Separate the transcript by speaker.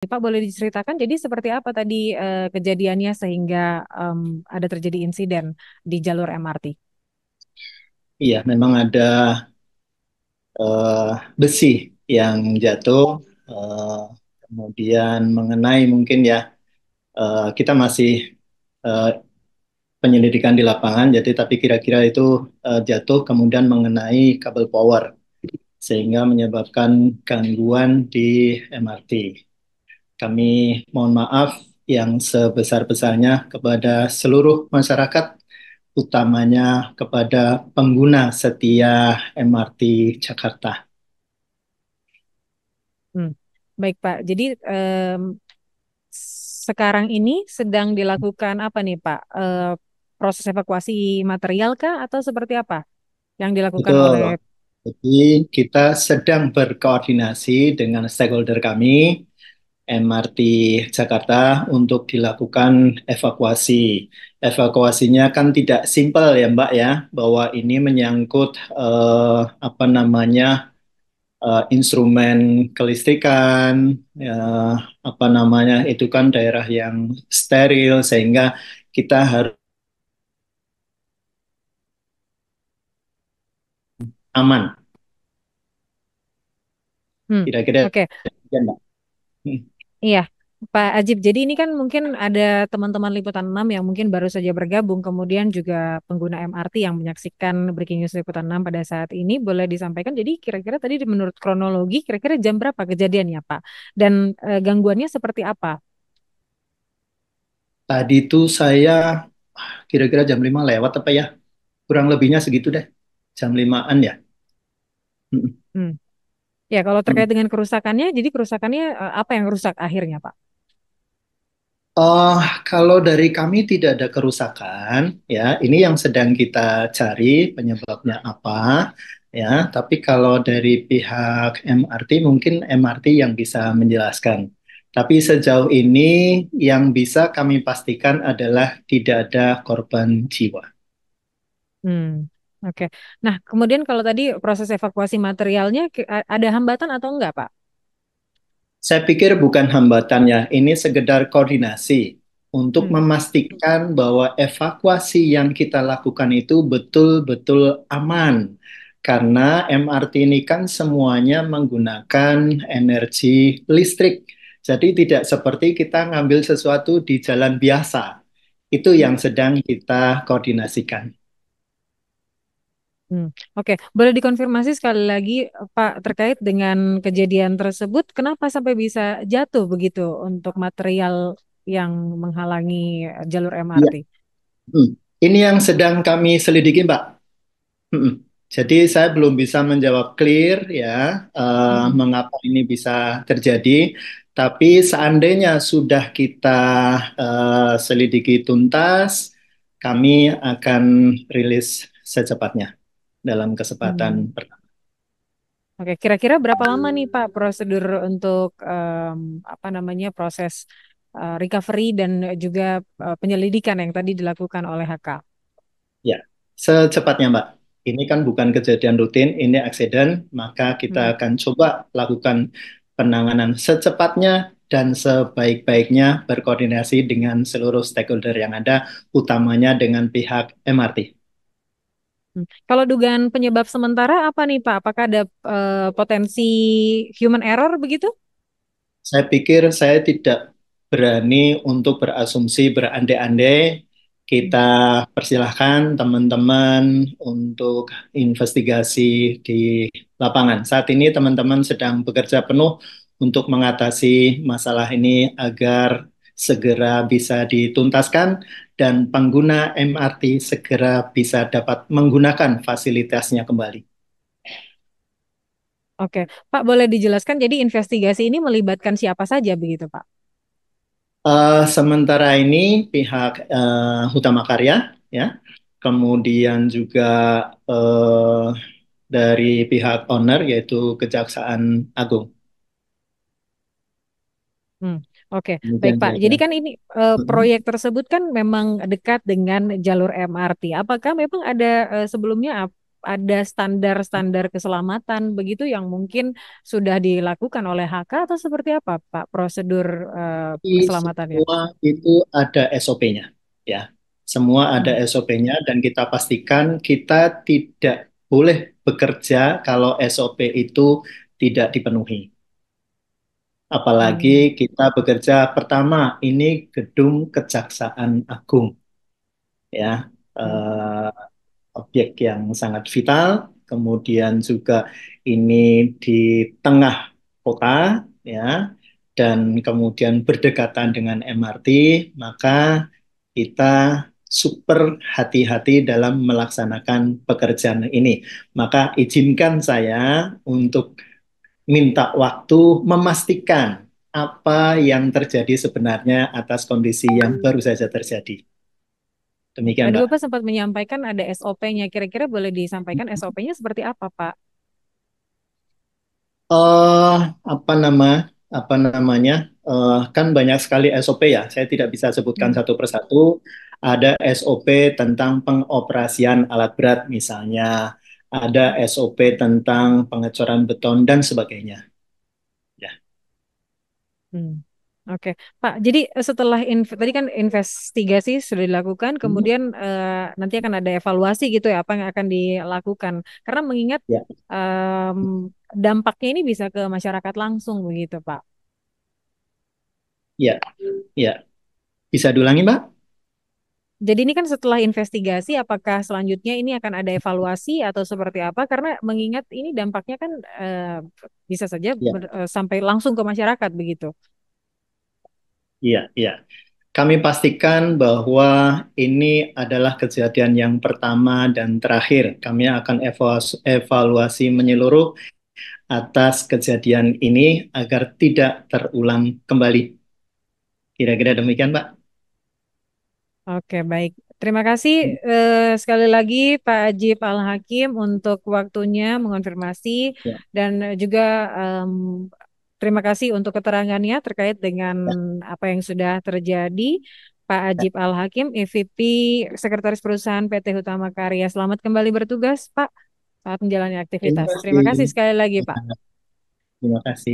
Speaker 1: Pak boleh diceritakan jadi seperti apa tadi eh, kejadiannya sehingga um, ada terjadi insiden di jalur MRT?
Speaker 2: Iya, memang ada uh, besi yang jatuh uh, kemudian mengenai mungkin ya uh, kita masih uh, penyelidikan di lapangan jadi tapi kira-kira itu uh, jatuh kemudian mengenai kabel power sehingga menyebabkan gangguan di MRT. Kami mohon maaf yang sebesar-besarnya kepada seluruh masyarakat, utamanya kepada pengguna setia MRT Jakarta.
Speaker 1: Hmm. Baik Pak, jadi um, sekarang ini sedang dilakukan apa nih Pak? Uh, proses evakuasi material kah atau seperti apa yang dilakukan Betul. oleh?
Speaker 2: Jadi kita sedang berkoordinasi dengan stakeholder kami MRT Jakarta untuk dilakukan evakuasi. Evakuasinya kan tidak simpel ya Mbak ya, bahwa ini menyangkut uh, apa namanya uh, instrumen kelistrikan, uh, apa namanya itu kan daerah yang steril sehingga kita harus aman. Hmm, Kira-kira. Oke.
Speaker 1: okay. Iya, Pak Ajib. Jadi ini kan mungkin ada teman-teman Liputan 6 yang mungkin baru saja bergabung, kemudian juga pengguna MRT yang menyaksikan Breaking News Liputan 6 pada saat ini boleh disampaikan. Jadi kira-kira tadi menurut kronologi kira-kira jam berapa kejadiannya, Pak? Dan e, gangguannya seperti apa?
Speaker 2: Tadi itu saya kira-kira jam 5 lewat apa ya? Kurang lebihnya segitu deh. Jam 5-an ya.
Speaker 1: Hmm. Ya, kalau terkait hmm. dengan kerusakannya, jadi kerusakannya eh, apa yang rusak akhirnya, Pak?
Speaker 2: Oh, kalau dari kami tidak ada kerusakan, ya. Ini yang sedang kita cari penyebabnya apa, ya. Tapi kalau dari pihak MRT mungkin MRT yang bisa menjelaskan. Tapi sejauh ini yang bisa kami pastikan adalah tidak ada korban jiwa.
Speaker 1: Hmm. Oke. Nah, kemudian kalau tadi proses evakuasi materialnya ada hambatan atau enggak, Pak?
Speaker 2: Saya pikir bukan hambatan ya, ini sekedar koordinasi untuk hmm. memastikan bahwa evakuasi yang kita lakukan itu betul-betul aman. Karena MRT ini kan semuanya menggunakan energi listrik. Jadi tidak seperti kita ngambil sesuatu di jalan biasa. Itu yang hmm. sedang kita koordinasikan.
Speaker 1: Hmm, oke, boleh dikonfirmasi sekali lagi, Pak, terkait dengan kejadian tersebut, kenapa sampai bisa jatuh begitu untuk material yang menghalangi eh, jalur MRT?
Speaker 2: Ya. Hmm. Ini yang sedang kami selidiki, Mbak. Hmm. Jadi saya belum bisa menjawab clear ya uh, hmm. mengapa ini bisa terjadi. Tapi seandainya sudah kita uh, selidiki tuntas, kami akan rilis secepatnya dalam kesempatan hmm. pertama.
Speaker 1: Oke, kira-kira berapa lama nih Pak prosedur untuk um, apa namanya proses uh, recovery dan juga uh, penyelidikan yang tadi dilakukan oleh HK?
Speaker 2: Ya, secepatnya Mbak. Ini kan bukan kejadian rutin, ini aksiden, maka kita hmm. akan coba lakukan penanganan secepatnya dan sebaik-baiknya berkoordinasi dengan seluruh stakeholder yang ada, utamanya dengan pihak MRT.
Speaker 1: Hmm. Kalau dugaan penyebab sementara apa nih Pak? Apakah ada uh, potensi human error begitu?
Speaker 2: Saya pikir saya tidak berani untuk berasumsi berandai-andai. Kita persilahkan teman-teman untuk investigasi di lapangan. Saat ini teman-teman sedang bekerja penuh untuk mengatasi masalah ini agar segera bisa dituntaskan dan pengguna MRT segera bisa dapat menggunakan fasilitasnya kembali.
Speaker 1: Oke, Pak boleh dijelaskan jadi investigasi ini melibatkan siapa saja begitu Pak?
Speaker 2: Uh, sementara ini pihak uh, Hutama Karya ya, kemudian juga uh, dari pihak owner yaitu Kejaksaan Agung.
Speaker 1: Hmm. Oke,
Speaker 2: okay. baik Pak. Jadi kan
Speaker 1: ini uh, proyek tersebut kan memang dekat dengan jalur MRT. Apakah memang ada uh, sebelumnya ada standar-standar keselamatan begitu yang mungkin sudah dilakukan oleh HK atau seperti apa Pak prosedur uh, keselamatannya? Semua
Speaker 2: itu ada SOP-nya, ya. Semua ada mm-hmm. SOP-nya dan kita pastikan kita tidak boleh bekerja kalau SOP itu tidak dipenuhi Apalagi hmm. kita bekerja pertama ini gedung Kejaksaan Agung, ya eh, objek yang sangat vital. Kemudian juga ini di tengah kota, ya, dan kemudian berdekatan dengan MRT, maka kita super hati-hati dalam melaksanakan pekerjaan ini. Maka izinkan saya untuk minta waktu memastikan apa yang terjadi sebenarnya atas kondisi yang hmm. baru saja terjadi. Demikian. Tadi Bapak
Speaker 1: sempat menyampaikan ada SOP-nya. Kira-kira boleh disampaikan hmm. SOP-nya seperti apa, Pak?
Speaker 2: Uh, apa nama apa namanya uh, kan banyak sekali SOP ya. Saya tidak bisa sebutkan hmm. satu persatu. Ada SOP tentang pengoperasian alat berat misalnya ada SOP tentang pengecoran beton dan sebagainya. Ya. Hmm.
Speaker 1: Oke, okay. Pak. Jadi eh, setelah tadi kan investigasi sudah dilakukan, hmm. kemudian hmm. uh, nanti akan ada evaluasi gitu ya apa yang akan dilakukan. Karena mengingat ya. um, dampaknya ini bisa ke masyarakat langsung begitu, Pak.
Speaker 2: Ya, ya. Bisa diulangi, Pak?
Speaker 1: jadi ini kan setelah investigasi apakah selanjutnya ini akan ada evaluasi atau seperti apa karena mengingat ini dampaknya kan uh, bisa saja ya. ber, uh, sampai langsung ke masyarakat begitu.
Speaker 2: Iya, iya. Kami pastikan bahwa ini adalah kejadian yang pertama dan terakhir. Kami akan evaluasi, evaluasi menyeluruh atas kejadian ini agar tidak terulang kembali. Kira-kira demikian, Pak.
Speaker 1: Oke, baik. Terima kasih uh, sekali lagi Pak Ajib Al-Hakim untuk waktunya mengonfirmasi ya. dan juga um, terima kasih untuk keterangannya terkait dengan ya. apa yang sudah terjadi. Pak ya. Ajib ya. Al-Hakim, EVP Sekretaris Perusahaan PT Utama Karya. Selamat kembali bertugas, Pak, saat menjalani aktivitas. Terima kasih, terima kasih sekali lagi, Pak.
Speaker 2: Terima kasih.